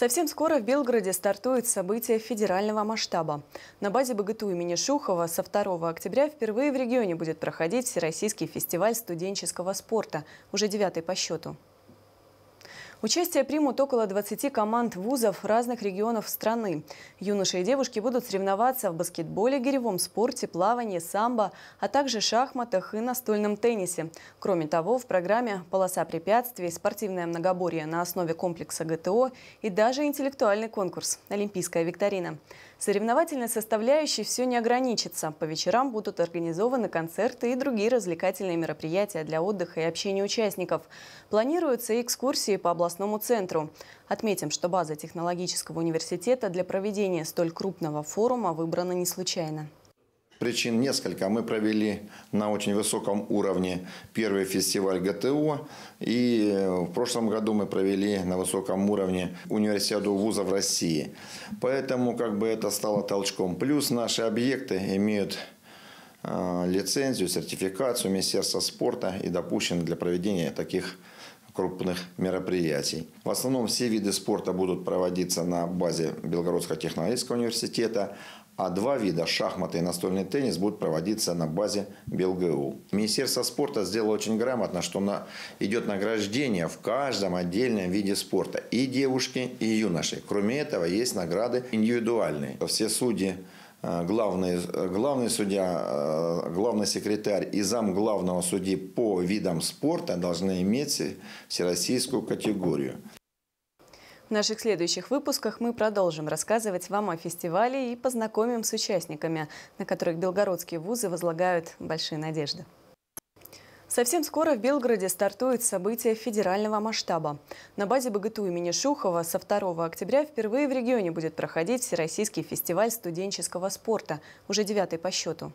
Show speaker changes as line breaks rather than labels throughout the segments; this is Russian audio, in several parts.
Совсем скоро в Белгороде стартует событие федерального масштаба. На базе БГТУ имени Шухова со 2 октября впервые в регионе будет проходить Всероссийский фестиваль студенческого спорта, уже девятый по счету. Участие примут около 20 команд вузов разных регионов страны. Юноши и девушки будут соревноваться в баскетболе, гиревом спорте, плавании, самбо, а также шахматах и настольном теннисе. Кроме того, в программе «Полоса препятствий», спортивное многоборье на основе комплекса ГТО и даже интеллектуальный конкурс «Олимпийская викторина». Соревновательной составляющей все не ограничится. По вечерам будут организованы концерты и другие развлекательные мероприятия для отдыха и общения участников. Планируются и экскурсии по областному центру. Отметим, что база технологического университета для проведения столь крупного форума выбрана не случайно.
Причин несколько. Мы провели на очень высоком уровне первый фестиваль ГТО. И в прошлом году мы провели на высоком уровне универсиаду вузов России. Поэтому как бы это стало толчком. Плюс наши объекты имеют а, лицензию, сертификацию Министерства спорта и допущены для проведения таких крупных мероприятий. В основном все виды спорта будут проводиться на базе Белгородского технологического университета, а два вида – шахматы и настольный теннис – будут проводиться на базе БелГУ. Министерство спорта сделало очень грамотно, что на, идет награждение в каждом отдельном виде спорта – и девушки, и юноши. Кроме этого, есть награды индивидуальные. Все судьи Э, главный, э, главный судья, э, главный секретарь и зам главного судьи по видам спорта должны иметь всероссийскую категорию.
В наших следующих выпусках мы продолжим рассказывать вам о фестивале и познакомим с участниками, на которых белгородские вузы возлагают большие надежды. Совсем скоро в Белгороде стартует событие федерального масштаба. На базе БГТУ имени Шухова со 2 октября впервые в регионе будет проходить Всероссийский фестиваль студенческого спорта, уже девятый по счету.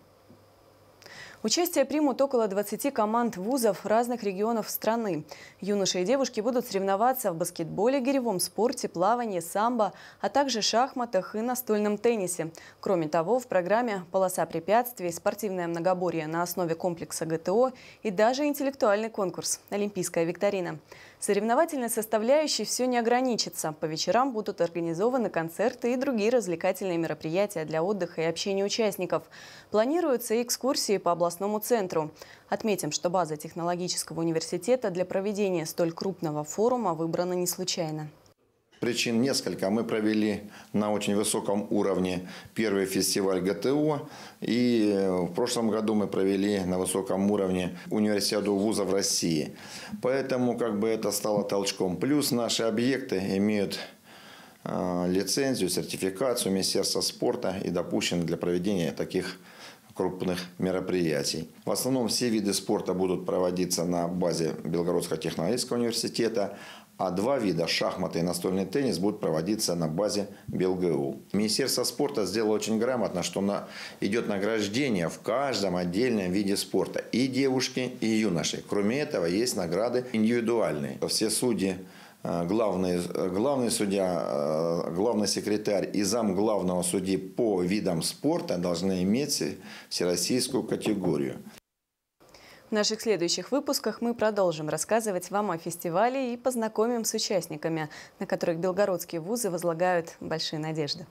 Участие примут около 20 команд вузов разных регионов страны. Юноши и девушки будут соревноваться в баскетболе, гиревом спорте, плавании, самбо, а также шахматах и настольном теннисе. Кроме того, в программе «Полоса препятствий», «Спортивное многоборье» на основе комплекса ГТО и даже интеллектуальный конкурс «Олимпийская викторина» соревновательной составляющей все не ограничится. По вечерам будут организованы концерты и другие развлекательные мероприятия для отдыха и общения участников. Планируются экскурсии по областному центру. Отметим, что база технологического университета для проведения столь крупного форума выбрана не случайно.
Причин несколько. Мы провели на очень высоком уровне первый фестиваль ГТО. И э, в прошлом году мы провели на высоком уровне универсиаду вузов России. Поэтому как бы это стало толчком. Плюс наши объекты имеют э, лицензию, сертификацию Министерства спорта и допущены для проведения таких крупных мероприятий. В основном все виды спорта будут проводиться на базе Белгородского технологического университета, а два вида – шахматы и настольный теннис – будут проводиться на базе БелГУ. Министерство спорта сделало очень грамотно, что на, идет награждение в каждом отдельном виде спорта – и девушки, и юноши. Кроме этого, есть награды индивидуальные. Все судьи э, главный, главный судья, э, главный секретарь и зам главного судьи по видам спорта должны иметь всероссийскую категорию.
В наших следующих выпусках мы продолжим рассказывать вам о фестивале и познакомим с участниками, на которых белгородские вузы возлагают большие надежды.